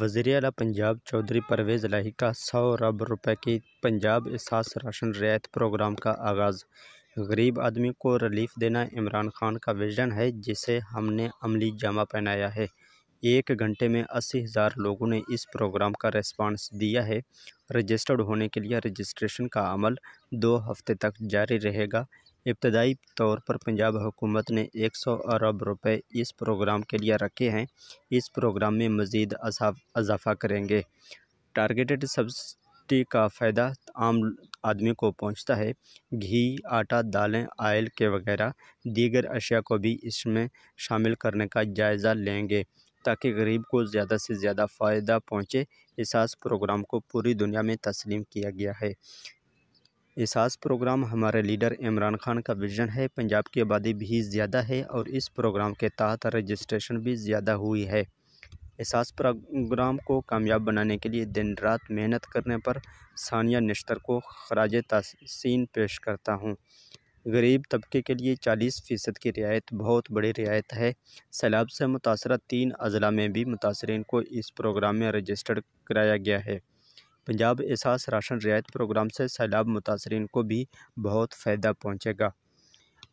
वज़ीर अला पंजाब चौधरी परवेज़ लाही का सौ अरब रुपये की पंजाब एहसास राशन रियायत प्रोग्राम का आगाज़ गरीब आदमी को रिलीफ देना इमरान खान का विजन है जिसे हमने अमली जामा पहनाया है एक घंटे में अस्सी हज़ार लोगों ने इस प्रोग्राम का रिस्पांस दिया है रजिस्टर्ड होने के लिए रजिस्ट्रेशन का अमल दो हफ्ते तक जारी रहेगा इब्तदाई तौर पर पंजाब हुकूमत ने 100 अरब रुपए इस प्रोग्राम के लिए रखे हैं इस प्रोग्राम में मज़ीद अजाफा करेंगे टारगेटेड सब्सिडी का फ़ायदा आम आदमी को पहुंचता है घी आटा दालें आयल के वगैरह दीगर अशिया को भी इसमें शामिल करने का जायज़ा लेंगे ताकि गरीब को ज़्यादा से ज़्यादा फ़ायदा पहुँचे एहसास प्रोग्राम को पूरी दुनिया में तस्लीम किया गया है एहसास प्रोग्राम हमारे लीडर इमरान खान का विजन है पंजाब की आबादी भी ज़्यादा है और इस प्रोग्राम के तहत रजिस्ट्रेशन भी ज़्यादा हुई है एहसास प्रोग्राम को कामयाब बनाने के लिए दिन रात मेहनत करने पर सानिया निश्तर को खराज तहसीन पेश करता हूँ गरीब तबके के लिए चालीस फ़ीसद की रियायत बहुत बड़ी रियायत है सैलाब से मुतासर तीन अजला में भी मुतासरीन को इस प्रोग्राम में रजिस्टर्ड कराया गया है पंजाब एहसास राशन रियायत प्रोग्राम से सैलाब मुतासरीन को भी बहुत फ़ायदा पहुँचेगा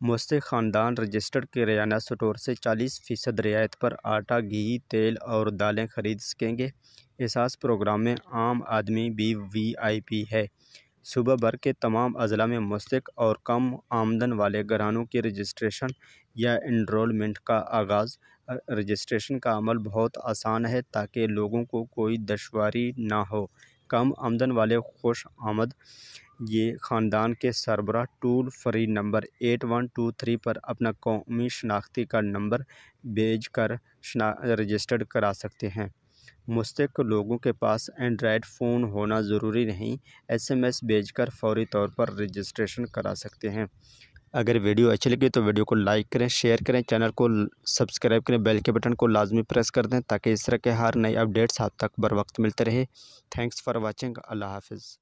मुस्त ख़ानदान रजिस्टर्ड किराना स्टोर से चालीस फ़ीसद रियायत पर आटा घी तेल और दालें खरीद सकेंगे एहसास प्रोग्राम में आम आदमी भी वी आई पी है सुबह भर के तमाम अजला में मस्तक और कम आमदन वाले घरानों की रजिस्ट्रेशन या इनरोलमेंट का आगाज़ रजिस्ट्रेशन का अमल बहुत आसान है ताकि लोगों को कोई दुशारी ना हो कम आमदन वाले खुश आमद ये ख़ानदान के सरबरा toll free number eight one two three पर अपना कौमी शनाख्ती का नंबर भेज कर रजिस्टर्ड करा सकते हैं मुस्तक लोगों के पास एंड्रॉयड फ़ोन होना ज़रूरी नहीं एसएमएस भेजकर फौरी तौर पर रजिस्ट्रेशन करा सकते हैं अगर वीडियो अच्छी लगी तो वीडियो को लाइक करें शेयर करें चैनल को सब्सक्राइब करें बेल के बटन को लाजमी प्रेस कर दें ताकि इस तरह के हर नए अपडेट्स आप तक बर वक्त मिलते रहे थैंक्स फॉर वॉचिंग अल्लाह हाफिज़